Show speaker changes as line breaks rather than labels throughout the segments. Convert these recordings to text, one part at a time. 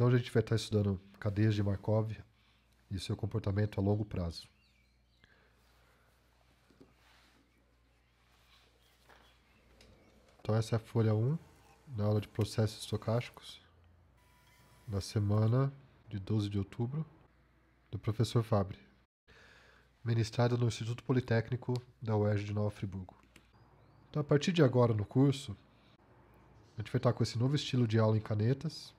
Então a gente vai estar estudando cadeias de Markov e seu comportamento a longo prazo. Então essa é a folha 1 da aula de processos estocásticos na semana de 12 de outubro do professor Fabre, ministrada no Instituto Politécnico da UERJ de Nova Friburgo. Então a partir de agora no curso, a gente vai estar com esse novo estilo de aula em canetas,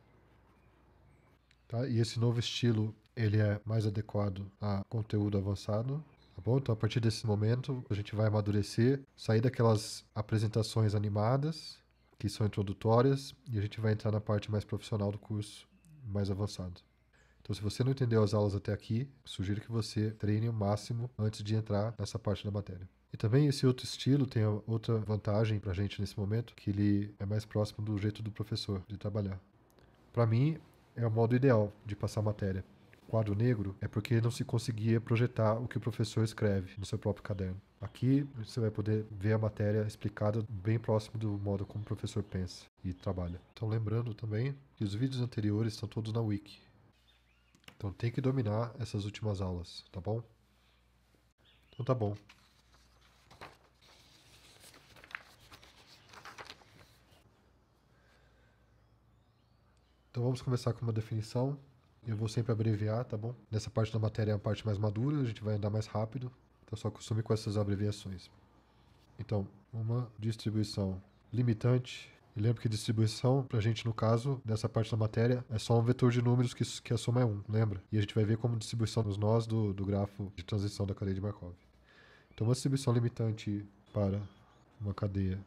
Tá? E esse novo estilo ele é mais adequado a conteúdo avançado, tá bom? Então a partir desse momento a gente vai amadurecer, sair daquelas apresentações animadas que são introdutórias e a gente vai entrar na parte mais profissional do curso, mais avançado. Então, se você não entendeu as aulas até aqui, sugiro que você treine o máximo antes de entrar nessa parte da matéria. E também esse outro estilo tem outra vantagem para a gente nesse momento, que ele é mais próximo do jeito do professor de trabalhar. Para mim, é o modo ideal de passar matéria. Quadro negro é porque não se conseguia projetar o que o professor escreve no seu próprio caderno. Aqui você vai poder ver a matéria explicada bem próximo do modo como o professor pensa e trabalha.
Então lembrando também
que os vídeos anteriores estão todos na wiki. Então tem que dominar essas últimas aulas, tá bom? Então tá bom. Então vamos começar com uma definição. Eu vou sempre abreviar, tá bom? Nessa parte da matéria é a parte mais madura, a gente vai andar mais rápido. Então só costume com essas abreviações. Então, uma distribuição limitante. E lembra que distribuição, pra gente no caso, nessa parte da matéria, é só um vetor de números que, que a soma é 1, lembra? E a gente vai ver como distribuição nos nós do, do grafo de transição da cadeia de Markov. Então, uma distribuição limitante para uma cadeia.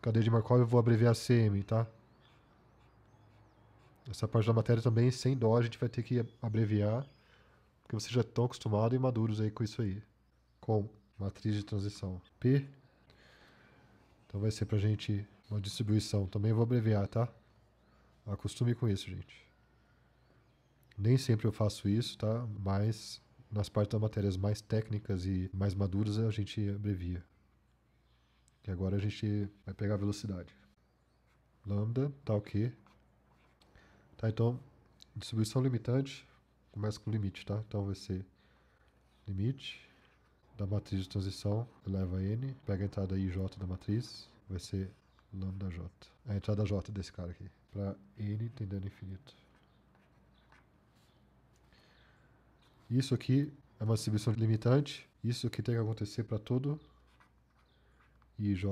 Cadeia de Markov eu vou abreviar CM, tá? Essa parte da matéria também, sem dó, a gente vai ter que abreviar, porque vocês já estão acostumados e maduros aí com isso aí. Com matriz de transição P. Então vai ser pra gente uma distribuição. Também vou abreviar, tá? Acostume com isso, gente. Nem sempre eu faço isso, tá? Mas nas partes das matérias mais técnicas e mais maduras a gente abrevia. E agora a gente vai pegar a velocidade. Lambda tal tá que Tá, então, distribuição limitante começa com limite, tá? Então vai ser limite da matriz de transição, eleva n, pega a entrada ij da matriz, vai ser lambda j. É a entrada j desse cara aqui, para n tendendo a infinito. Isso aqui é uma distribuição limitante, isso aqui tem que acontecer para todo ij.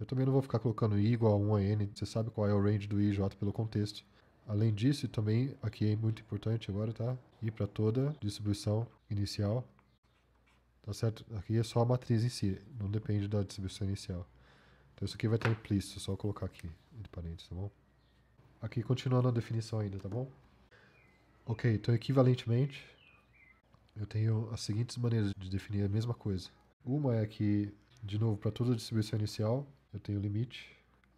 Eu também não vou ficar colocando i igual a 1 a n, você sabe qual é o range do ij pelo contexto. Além disso, também aqui é muito importante agora, tá? Ir para toda distribuição inicial, tá certo? Aqui é só a matriz em si, não depende da distribuição inicial. Então isso aqui vai estar implícito, só colocar aqui entre parênteses, tá bom? Aqui continuando a definição ainda, tá bom? Ok, então equivalentemente, eu tenho as seguintes maneiras de definir a mesma coisa. Uma é que, de novo, para toda distribuição inicial, eu tenho limite.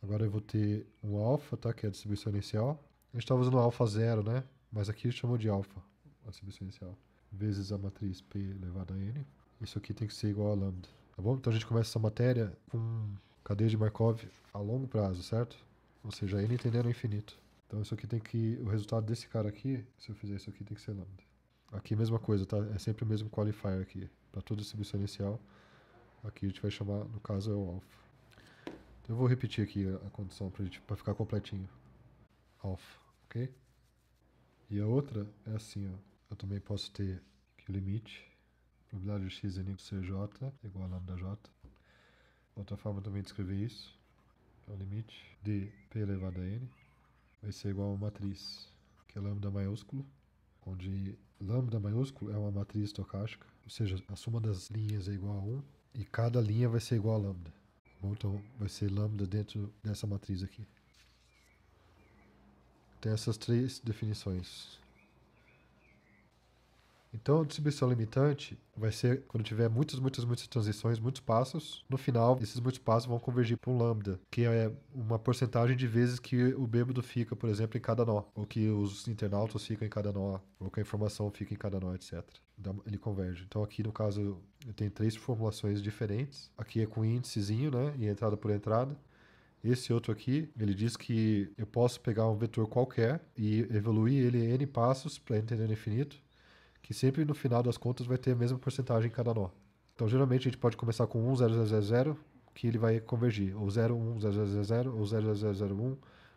Agora eu vou ter um alfa, tá? Que é a distribuição inicial. A gente estava usando alfa zero, né? Mas aqui chamou de alfa, a submissão inicial. Vezes a matriz P elevado a N. Isso aqui tem que ser igual a lambda. Tá bom? Então a gente começa essa matéria com cadeia de Markov a longo prazo, certo? Ou seja, N tendendo ao infinito. Então isso aqui tem que... O resultado desse cara aqui, se eu fizer isso aqui, tem que ser lambda. Aqui mesma coisa, tá? É sempre o mesmo qualifier aqui. Para toda distribuição inicial, aqui a gente vai chamar, no caso, é o alfa. Então, eu vou repetir aqui a condição para ficar completinho alfa, ok? E a outra é assim, ó. Eu também posso ter que o limite, probabilidade de x n é CJ igual a lambda j. Outra forma também de escrever isso é o limite de p elevado a n vai ser igual a uma matriz, que é lambda maiúsculo, onde lambda maiúsculo é uma matriz estocástica, ou seja, a soma das linhas é igual a 1 e cada linha vai ser igual a lambda. Bom, então vai ser lambda dentro dessa matriz aqui. Tem essas três definições. Então, a distribuição limitante vai ser quando tiver muitas, muitas, muitas transições, muitos passos. No final, esses muitos passos vão convergir para um lambda, que é uma porcentagem de vezes que o bêbado fica, por exemplo, em cada nó, ou que os internautas ficam em cada nó, ou que a informação fica em cada nó, etc. Ele converge. Então, aqui no caso, eu tenho três formulações diferentes. Aqui é com índicezinho, né? E entrada por entrada. Esse outro aqui, ele diz que eu posso pegar um vetor qualquer e evoluir ele n passos para entender tendendo infinito, que sempre no final das contas vai ter a mesma porcentagem em cada nó. Então, geralmente, a gente pode começar com 1, 0, 0, 0, que ele vai convergir, ou 0, 1, 0, 0, 0, ou 0, 0, 0, 1,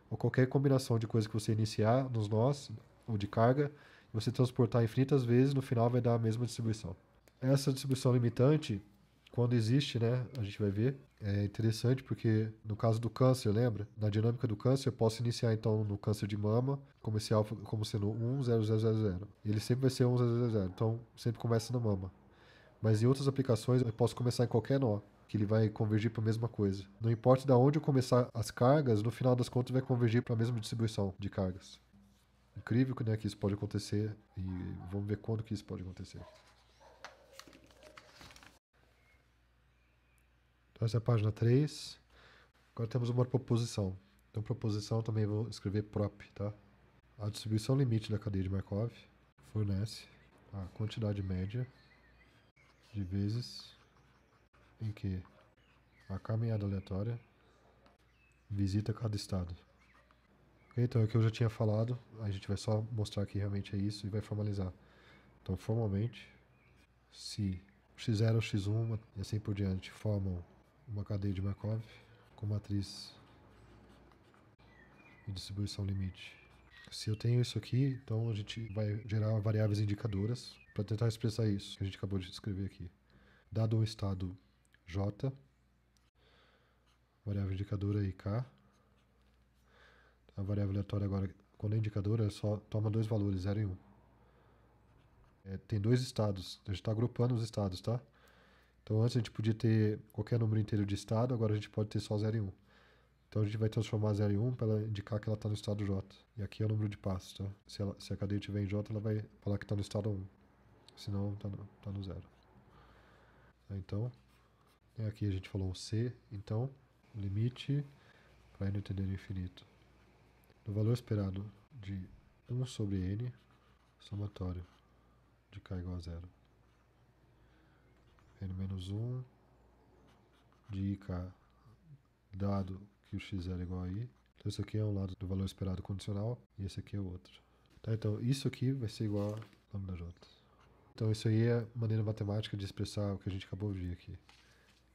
ou qualquer combinação de coisa que você iniciar nos nós, ou de carga, você transportar infinitas vezes, no final vai dar a mesma distribuição. Essa distribuição limitante quando existe, né, a gente vai ver, é interessante porque no caso do câncer, lembra? Na dinâmica do câncer, eu posso iniciar então no câncer de mama como esse alfa como sendo 10000. Ele sempre vai ser 1000, então sempre começa na mama. Mas em outras aplicações eu posso começar em qualquer nó, que ele vai convergir para a mesma coisa. Não importa de onde eu começar as cargas, no final das contas vai convergir para a mesma distribuição de cargas. Incrível né, que isso pode acontecer e vamos ver quando que isso pode acontecer. Então, essa é a página 3. Agora temos uma proposição. Então, proposição também vou escrever prop, tá? A distribuição limite da cadeia de Markov fornece a quantidade média de vezes em que a caminhada aleatória visita cada estado. Okay, então, é o que eu já tinha falado, a gente vai só mostrar que realmente é isso e vai formalizar. Então, formalmente, se x0, x1 e assim por diante formam uma cadeia de Markov com matriz e distribuição limite. Se eu tenho isso aqui, então a gente vai gerar variáveis indicadoras para tentar expressar isso que a gente acabou de escrever aqui. Dado um estado J, variável indicadora e K. A variável aleatória agora, quando é indicadora, só toma dois valores, 0 e 1. Um. É, tem dois estados, a gente está agrupando os estados, tá? Então antes a gente podia ter qualquer número inteiro de estado, agora a gente pode ter só 0 e 1. Então a gente vai transformar 0 e 1 para indicar que ela está no estado J. E aqui é o número de passos, tá? Se, ela, se a cadeia estiver em J, ela vai falar que está no estado 1. Senão está no, tá zero. Então, é aqui a gente falou C, então, limite para n tender ao infinito. No valor esperado de 1 sobre n, somatório de k igual a zero. N-1 de IK dado que o x era igual a i. Então isso aqui é um lado do valor esperado condicional e esse aqui é o outro. Tá, então isso aqui vai ser igual a lambda j. Então isso aí é maneira matemática de expressar o que a gente acabou de ver aqui,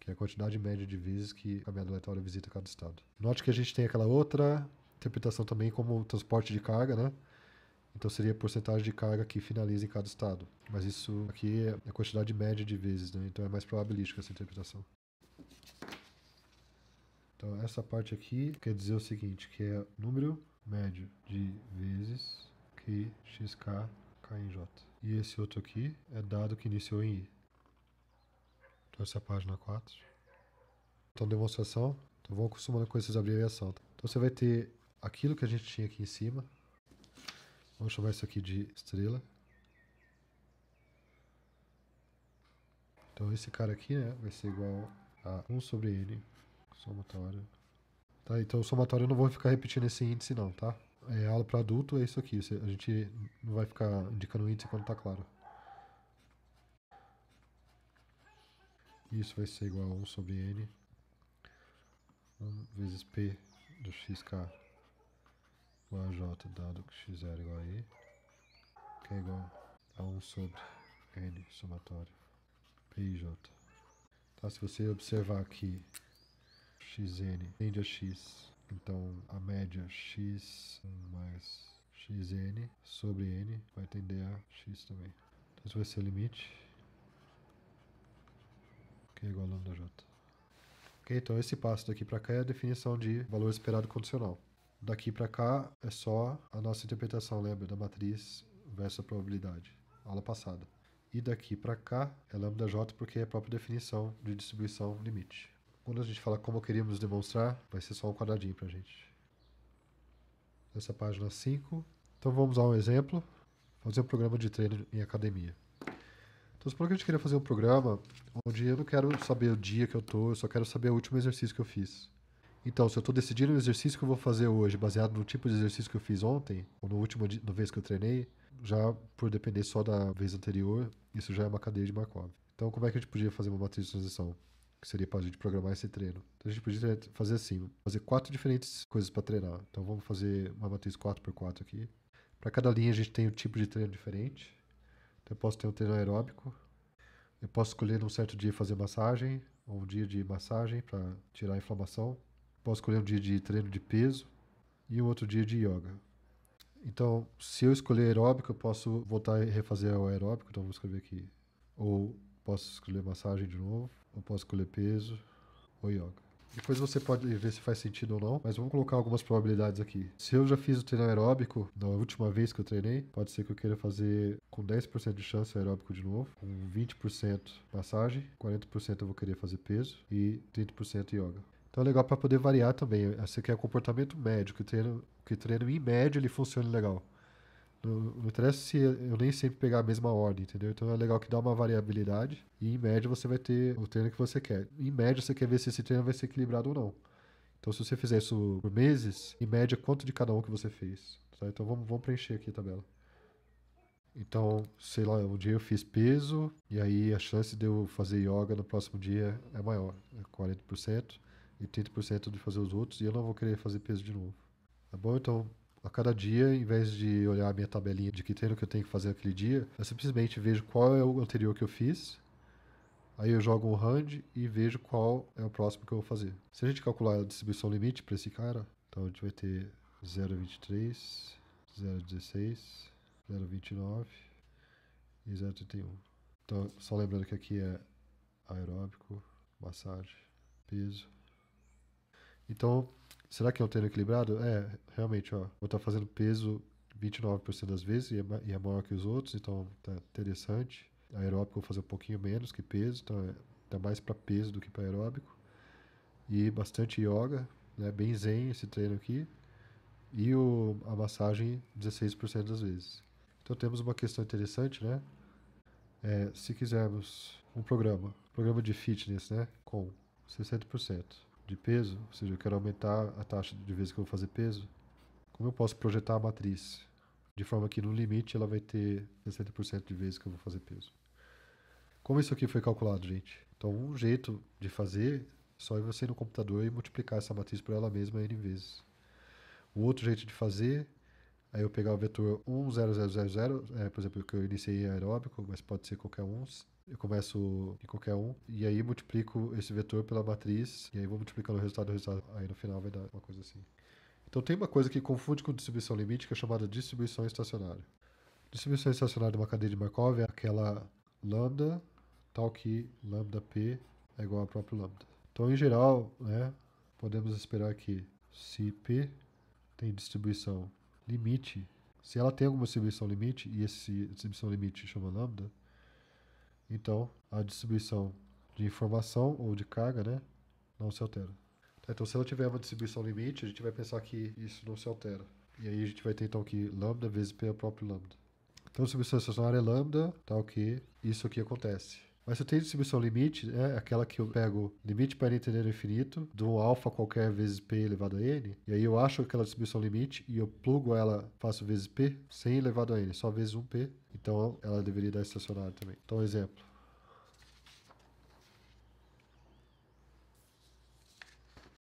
que é a quantidade média de vezes que a moeda aleatória visita cada estado. Note que a gente tem aquela outra interpretação também como transporte de carga, né? Então seria a porcentagem de carga que finaliza em cada estado. Mas isso aqui é a quantidade média de vezes, né? Então é mais probabilística essa interpretação. Então essa parte aqui quer dizer o seguinte, que é número médio de vezes que xk cai em j. E esse outro aqui é dado que iniciou em i. Então essa é a página 4. Então demonstração. Então vamos acostumando com essas abreviações. Então você vai ter aquilo que a gente tinha aqui em cima, Vamos chamar isso aqui de estrela. Então esse cara aqui né, vai ser igual a 1 sobre n somatório. Tá, então o somatório eu não vou ficar repetindo esse índice não, tá? É, aula para adulto é isso aqui, a gente não vai ficar indicando o índice quando tá claro. Isso vai ser igual a 1 sobre n 1 vezes p do xk o AJ dado que x é igual a i, que é igual a 1 sobre N somatório, PIJ. Tá, se você observar aqui, xn tende a x, então a média x mais xn sobre n vai tender a x também. Então isso vai ser limite que é igual a lambda j. Ok, então esse passo daqui para cá é a definição de valor esperado condicional. Daqui para cá é só a nossa interpretação, lembra? Da matriz versus a probabilidade, aula passada. E daqui para cá é lambda j porque é a própria definição de distribuição limite. Quando a gente fala como queríamos demonstrar, vai ser só um quadradinho para a gente. Essa página 5. Então vamos a um exemplo. Fazer um programa de treino em academia. Então supondo que a gente queria fazer um programa onde eu não quero saber o dia que eu estou, eu só quero saber o último exercício que eu fiz. Então, se eu estou decidindo o exercício que eu vou fazer hoje, baseado no tipo de exercício que eu fiz ontem, ou no último na vez que eu treinei, já por depender só da vez anterior, isso já é uma cadeia de Markov. Então, como é que a gente podia fazer uma matriz de transição? Que seria para a gente programar esse treino. Então, a gente podia fazer assim: fazer quatro diferentes coisas para treinar. Então, vamos fazer uma matriz 4x4 aqui. Para cada linha, a gente tem um tipo de treino diferente. Então, eu posso ter um treino aeróbico. Eu posso escolher num certo dia fazer massagem, ou um dia de massagem para tirar a inflamação. Posso escolher um dia de treino de peso e um outro dia de yoga. Então, se eu escolher aeróbico, eu posso voltar e refazer o aeróbico, então vou escrever aqui. Ou posso escolher massagem de novo, ou posso escolher peso, ou yoga. Depois você pode ver se faz sentido ou não, mas vamos colocar algumas probabilidades aqui. Se eu já fiz o treino aeróbico na última vez que eu treinei, pode ser que eu queira fazer com 10% de chance aeróbico de novo, com 20% massagem, 40% eu vou querer fazer peso e 30% yoga. Então é legal para poder variar também. Você quer é comportamento médio, que o treino, que treino em média ele funcione legal. Não, não interessa se eu nem sempre pegar a mesma ordem, entendeu? Então é legal que dá uma variabilidade e em média você vai ter o treino que você quer. Em média você quer ver se esse treino vai ser equilibrado ou não. Então se você fizer isso por meses, em média quanto de cada um que você fez? Tá? Então vamos, vamos preencher aqui a tabela. Então, sei lá, um dia eu fiz peso e aí a chance de eu fazer yoga no próximo dia é maior, é 40%. 80% de fazer os outros e eu não vou querer fazer peso de novo. Tá bom? Então, a cada dia, em vez de olhar a minha tabelinha de que treino que eu tenho que fazer aquele dia, eu simplesmente vejo qual é o anterior que eu fiz, aí eu jogo um hand e vejo qual é o próximo que eu vou fazer. Se a gente calcular a distribuição limite para esse cara, então a gente vai ter 0,23, 0,16, 0,29 e 0,31. Então, só lembrando que aqui é aeróbico, massagem, peso, então, será que é um treino equilibrado? É, realmente, ó. Vou estar tá fazendo peso 29% das vezes e é, e é, maior que os outros, então tá interessante. Aeróbico vou fazer um pouquinho menos que peso, então é, tá mais para peso do que para aeróbico. E bastante yoga, né? Bem zen esse treino aqui. E o, a massagem 16% das vezes. Então temos uma questão interessante, né? É, se quisermos um programa, programa de fitness, né? Com 60% de peso, ou seja, eu quero aumentar a taxa de vezes que eu vou fazer peso, como eu posso projetar a matriz? De forma que no limite ela vai ter 60% de vezes que eu vou fazer peso. Como isso aqui foi calculado, gente? Então, um jeito de fazer só é você ir no computador e multiplicar essa matriz por ela mesma n vezes. O outro jeito de fazer é eu pegar o vetor 1, 0, 0, 0, 0 é, por exemplo, que eu iniciei aeróbico, mas pode ser qualquer uns eu começo em qualquer um, e aí multiplico esse vetor pela matriz, e aí vou multiplicando o resultado, o resultado, aí no final vai dar uma coisa assim. Então tem uma coisa que confunde com distribuição limite, que é chamada distribuição estacionária. Distribuição estacionária de uma cadeia de Markov é aquela lambda tal que lambda p é igual ao próprio lambda. Então, em geral, né, podemos esperar que se p tem distribuição limite, se ela tem alguma distribuição limite, e essa distribuição limite chama lambda, então, a distribuição de informação ou de carga, né, não se altera. Tá, então, se ela tiver uma distribuição limite, a gente vai pensar que isso não se altera. E aí a gente vai ter então que lambda vezes p é o próprio lambda. Então, a distribuição estacionária é lambda, tal tá, que isso aqui acontece. Mas se eu tenho distribuição limite, é aquela que eu pego limite para n tendendo ao infinito, do alfa qualquer vezes p elevado a n, e aí eu acho aquela distribuição limite e eu plugo ela, faço vezes p, sem elevado a n, só vezes 1p, então ela deveria dar estacionário também. Então, exemplo.